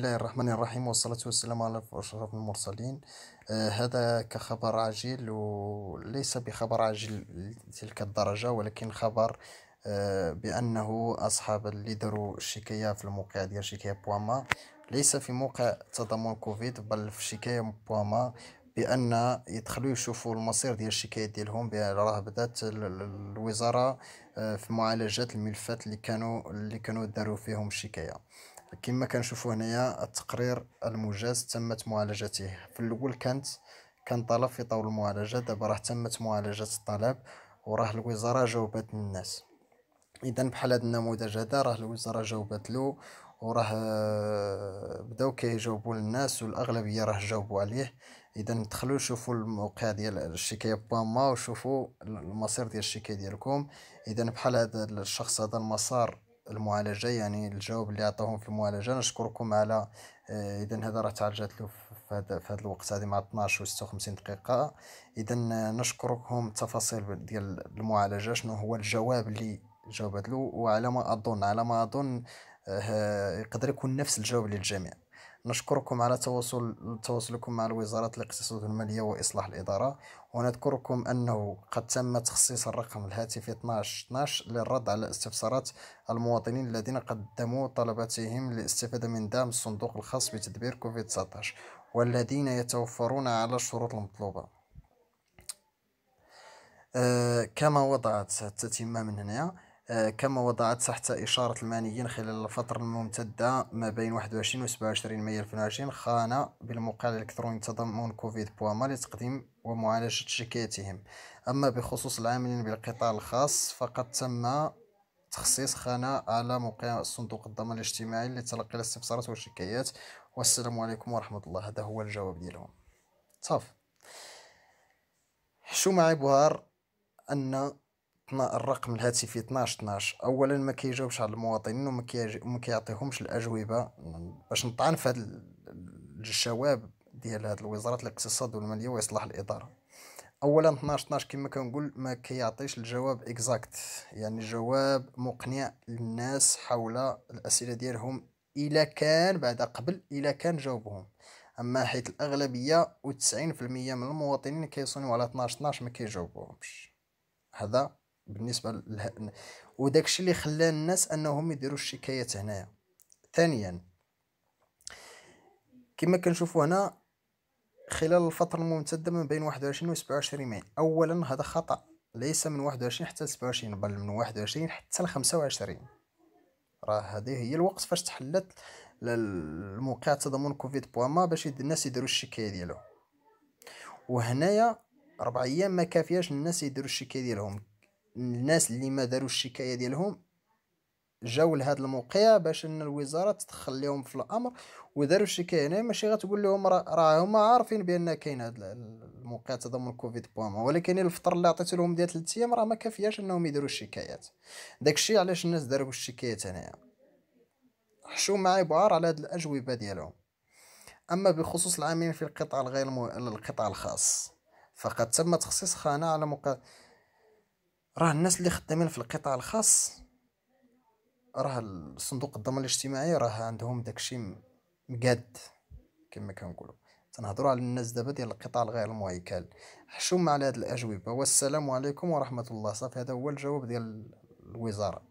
بسم الله الرحمن الرحيم والصلاة والسلام على أشرف المرسلين آه هذا كخبر عاجل وليس بخبر عاجل تلك الدرجة ولكن خبر آه بأنه أصحاب اللي داروا الشكاية في الموقع ديال شكاية بواما ليس في موقع تضامن كوفيد بل في شكاية بواما بان يدخلوا يشوفوا المصير ديال الشكاية ديالهم راه بدات الوزاره آه، في معالجه الملفات اللي كانوا اللي كانوا داروا فيهم الشكايه كما كنشوفوا هنايا التقرير المجاز تمت معالجته في الاول كانت كان طلب في طول المعالجة دابا راه تمت معالجة الطلب وراه الوزارة جاوبات الناس اذا بحال هذا النموذج هذا راه الوزارة جاوبت له وراه آه، بداو كيجاوبوا للناس والاغلبيه راه جاوبوا عليه اذا دخلوا شوفوا الموقع ديال الشكايه باما وشوفوا المصير ديال الشكايه ديالكم اذا بحال هذا الشخص هذا المسار المعالجه يعني الجواب اللي عطاهم في المعالجه نشكركم على آه، اذا هذا راه تعالجات له في هذا الوقت هذه مع 12 و 56 دقيقه اذا نشكركم تفاصيل ديال المعالجه شنو هو الجواب اللي جاوبت له وعلى ما اظن على ما اظن آه، يقدر يكون نفس الجواب للجميع نشكركم على تواصل تواصلكم مع الوزارة الاقتصاد والمالية وإصلاح الإدارة ونذكركم أنه قد تم تخصيص الرقم الهاتفي 12 12 للرد على استفسارات المواطنين الذين قدموا طلباتهم للاستفادة من دعم الصندوق الخاص بتدبير كوفيد 19 والذين يتوفرون على الشروط المطلوبة أه كما وضعت التتمة من هنا آه، كما وضعت صحة إشارة المانيين خلال الفترة الممتدة ما بين 21 و 27 مايو 2020 خانة بالموقع الإلكتروني تضمن كوفيد بواما لتقديم ومعالجة شكاياتهم أما بخصوص العاملين بالقطاع الخاص فقد تم تخصيص خانة على موقع صندوق الضمان الاجتماعي لتلقي الاستفسارات والشكايات والسلام عليكم ورحمة الله هذا هو الجواب ديالهم صافي شو معي بوهار أن الرقم الهاتفي 12 12 اولا ما كيجاوبش على المواطنين وما وما كيعطيهمش الاجوبه باش نطعن في هاد الجواب ديال هذه الوزارات الاقتصاد والماليه واصلاح الاداره اولا 12 12 كما كنقول ما كيعطيش الجواب اكزاكت يعني جواب مقنع للناس حول الاسئله ديالهم الى كان بعد قبل الى كان جاوبهم اما حيث الاغلبيه و90% من المواطنين كيصونوا على 12 12 ما كيجاوبوهمش هذا بالنسبه له... وداك الشيء اللي خلى الناس انهم يديروا الشكايات هنايا ثانيا كما كنشوفوا هنا خلال الفترة الممتدة من بين واحد و 27 ماي أولا هذا خطأ ليس من واحد حتى 27 بل من واحد حتى لخمسة وعشرين راه هذه هي الوقت فاش تحلت الموقع تضمن كوفيد بواما باش الناس يديروا الشكاية ديالهم وهنايا ربع أيام ما كافياش الناس يديروا الشكاية ديالهم الناس اللي ما داروا الشكايه ديالهم جاو لهذا الموقع باش ان الوزاره تدخل لهم في الامر وداروا الشكايه هنا ماشي غتقول لهم راه هما عارفين بان كاين هذا الموقع تضمن كوفيد بوام ولكن الفطر اللي عطيت لهم ديال 3 ايام راه ما كافياش انهم يديروا الشكايات داكشي علاش الناس داروا الشكايات هنايا حشو معايا بعار على هاد الاجوبه ديالهم اما بخصوص العاملين في القطاع الغير المو... القطاع الخاص فقد تم تخصيص خانه على مقا... راه الناس اللي خدامين في القطاع الخاص راه الصندوق الضمان الاجتماعي راه عندهم داكشي مقاد كما كنقولوا تنهضروا على الناس دابا ديال القطاع الغير المهيكل حشوم على هذه الاجوبه والسلام عليكم ورحمه الله صافي هذا هو الجواب ديال الوزاره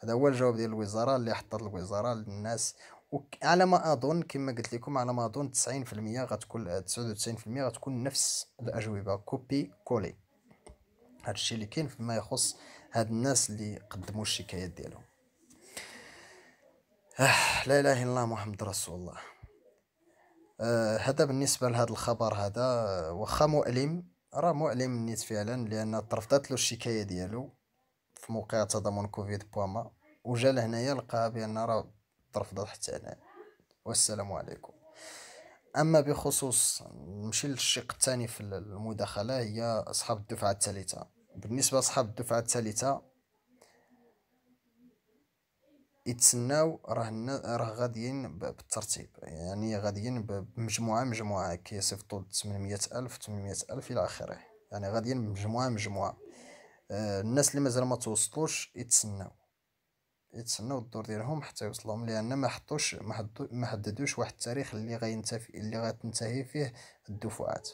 هذا هو الجواب ديال الوزاره اللي حطت الوزاره للناس وعلى ما اظن كما قلت لكم على ما اظن 90% غتكون 99% غتكون نفس الاجوبه كوبي كولي هذا الشيء اللي كاين فيما يخص هاد الناس اللي قدموا الشكايات ديالهم آه لا اله الا الله محمد رسول الله آه بالنسبه لهذا الخبر هذا آه، واخا مؤلم راه مؤلم نيت فعلا لان طرفتات له الشكايه ديالو في موقع تضامن كوفيد بواما وجا لهنايا لقى بان راه ترفضت حتى انا والسلام عليكم اما بخصوص نمشي للشق الثاني في المداخله هي اصحاب الدفعه الثالثه بالنسبه لاصحاب الدفعه الثالثه يتسناو راه راه غاديين بالترتيب يعني غاديين بمجموعه مجموعه كيصيفطوا 800 الف 800 الف الى اخره يعني غاديين بمجموعه مجموعه آه، الناس اللي مازال ما توصلوش يتسناو يتسناو الدور ديالهم حتى يوصلهم لان ما حطوش ما حددوش واحد التاريخ اللي غينتفي اللي غتنتهي فيه الدفعات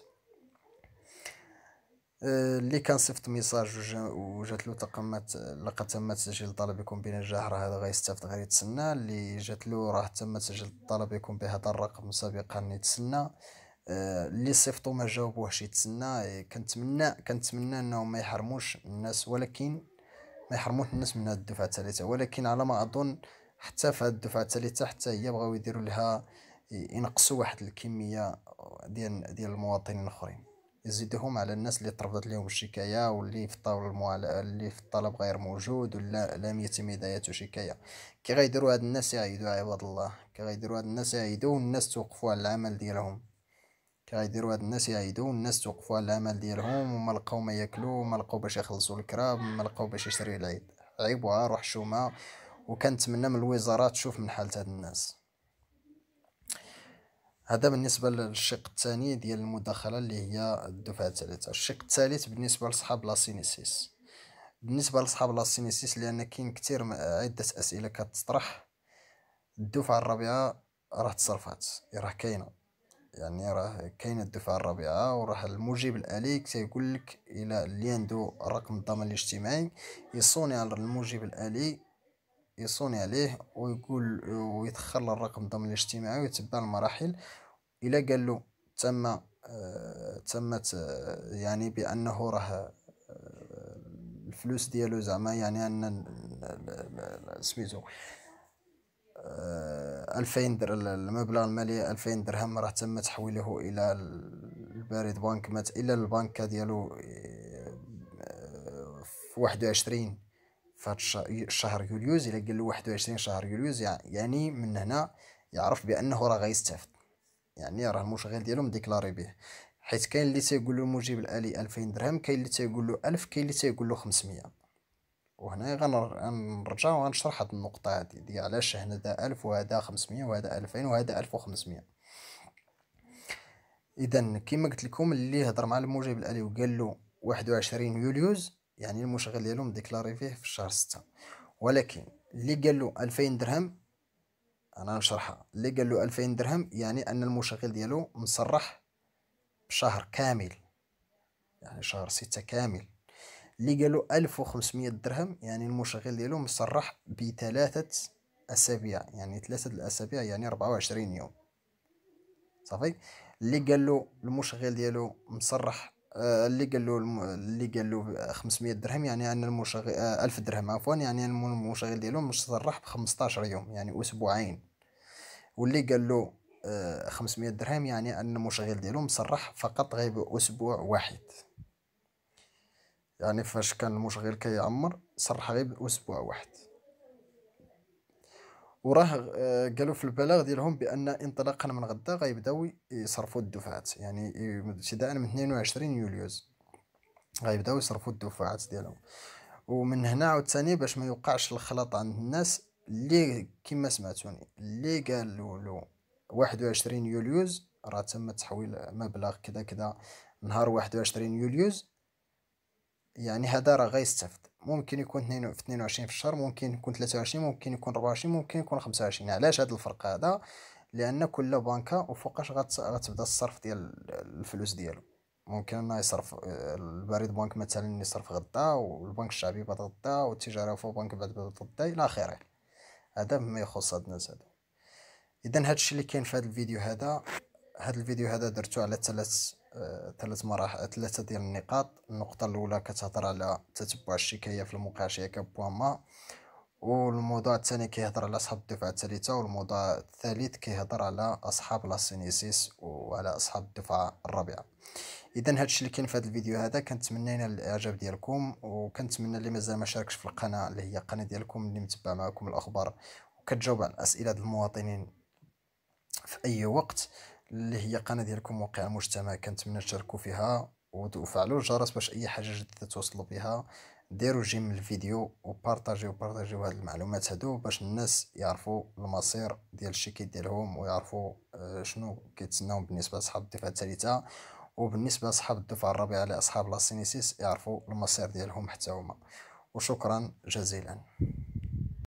آه، اللي كان صيفط ميساج وجات له تقمت لقد تم تسجيل طلبكم بنجاح راه هذا غيستافد غير يتسنى اللي جات له راه تم تسجيل طلبكم بهذا الرقم سابقا يتسنى آه، اللي صيفطوا ما جاوبوهش يتسنى كنتمنى كنتمنى انهم ما يحرموش الناس ولكن ما يحرموش الناس من هذه الدفعه الثالثه ولكن على ما اظن حتى في هذه الدفعه الثالثه حتى هي بغاو يديروا لها ينقصوا واحد الكميه ديال ديال المواطنين الاخرين يزيدهم على الناس اللي ترفضت لهم الشكايه واللي في الطاوله المعالجه اللي في الطلب غير موجود ولا لم يتم هدايته شكايه كي غيديروا هاد الناس يعيدوا عباد الله كي غيديروا هاد الناس يعيدوا والناس توقفوا على العمل ديالهم كيديروا هاد الناس يعيدوا الناس توقفوا على العمل ديالهم وما لقاو ما ياكلوا وما لقاو باش يخلصوا الكراب وما لقاو باش يشريوا العيد عيب وعار وحشومه وكنتمنى من الوزاره تشوف من حاله هاد الناس هذا بالنسبه للشق الثاني ديال المداخله اللي هي الدفعه الثالثه الشق الثالث بالنسبه لصحاب لاسينيسيس بالنسبه لصحاب لاسينيسيس لان كاين كثير عده اسئله كتطرح الدفعه الرابعه راه تصرفات راه كاينه يعني راه كاين الدفعة الرابعة وراح المجيب الآلي سيقول لك إلى اللي عنده رقم الضمان الاجتماعي يصوني على المجيب الآلي يصوني عليه ويقول ويدخل الرقم الضمان الاجتماعي ويتبع المراحل إلى قال له تم آه تمت آه يعني بأنه راه آه، الفلوس ديالو زعما يعني أن سميتو 2000 درهم المبلغ المالي 2000 درهم راه تم تحويله الى البريد بنك مات الى البنك ديالو آه، في 21 فهاد الشهر يوليوز الى قال له 21 شهر يوليوز يعني من هنا يعرف بانه راه غيستافد يعني راه المشغل ديالو مديكلاري به حيت كاين اللي تيقول له الموجب الالي 2000 درهم كاين اللي تيقول له 1000 كاين اللي تيقول له 500 وهنا غنرجع وغنشرح هاد النقطة هادي دي علاش هنا ألف وهذا خمسمية وهذا ألفين وهذا ألف وخمسمية إذا كما قلت لكم اللي هضر مع الموجب الآلي وقال له واحد وعشرين يوليوز يعني المشغل ديالهم ديكلاري فيه في شهر ستة ولكن اللي قال له ألفين درهم أنا نشرحها اللي قال له ألفين درهم يعني أن المشغل ديالو مصرح بشهر كامل يعني شهر ستة كامل اللي قالوا 1500 درهم يعني المشغل ديالو مصرح بثلاثة أسابيع يعني ثلاثة الأسابيع يعني 24 يوم صافي اللي قالوا المشغل ديالو مصرح اللي آه، قال له الم... اللي قال له 500 درهم يعني ان المشغل آه، 1000 درهم عفوا يعني المشغل ديالو مصرح ب 15 يوم يعني اسبوعين واللي قال له آه، 500 درهم يعني ان المشغل ديالو مصرح فقط غير باسبوع واحد يعني فاش كان المشغل كيعمر صرح غير باسبوع واحد وراه آه، قالوا في البلاغ ديالهم بان انطلاقا من غدا غيبداو يصرفوا الدفعات يعني ابتداء من 22 يوليوز غيبداو يصرفوا الدفعات ديالهم ومن هنا عاوتاني باش ما يوقعش الخلاط عند الناس اللي كما سمعتوني اللي قالوا له 21 يوليوز راه تم تحويل مبلغ كذا كذا نهار 21 يوليوز يعني هذا راه غيستافد ممكن يكون 22 في في الشهر ممكن يكون 23 ممكن يكون 24 ممكن يكون 25 علاش هذا الفرق هذا لان كل بنكه وفوقاش غتبدا الصرف ديال الفلوس ديالو ممكن يصرف البريد بنك مثلا يصرف غدا والبنك الشعبي بعد غدا والتجاره فوق بنك بعد غدا الى اخره هذا ما يخص هاد الناس هذا اذا الشيء اللي كاين في هاد الفيديو هذا هاد الفيديو هذا درتو على ثلاث ثلاث مراحل ثلاثه ديال النقاط النقطه الاولى كتهضر على تتبع الشكايه في الموقع المقاشيه كبواما والموضوع الثاني كيهضر على اصحاب الدفعه الثالثه والموضوع الثالث كيهضر على اصحاب لاسينيسيس وعلى اصحاب الدفعه الرابعه اذا هادشي اللي كاين في هذا الفيديو هذا كنتمنى ينال الاعجاب ديالكم وكنتمنى اللي مازال ما شاركش في القناه اللي هي القناه ديالكم اللي متبع معكم الاخبار وكتجاوب على الاسئله المواطنين في اي وقت اللي هي قناه ديالكم موقع المجتمع كنتمنى تشاركوا فيها وفعلوا الجرس باش اي حاجه جديده توصلوا بها ديروا جيم الفيديو وبارطاجيو بارطاجيو هاد المعلومات هادو باش الناس يعرفوا المصير ديال الشيكي ديالهم ويعرفوا آه، شنو كيتسناهم بالنسبه لصحاب الدفعه الثالثه وبالنسبه لصحاب الدفعه الرابعه لاصحاب لاسينيسيس يعرفوا المصير ديالهم حتى هما وشكرا جزيلا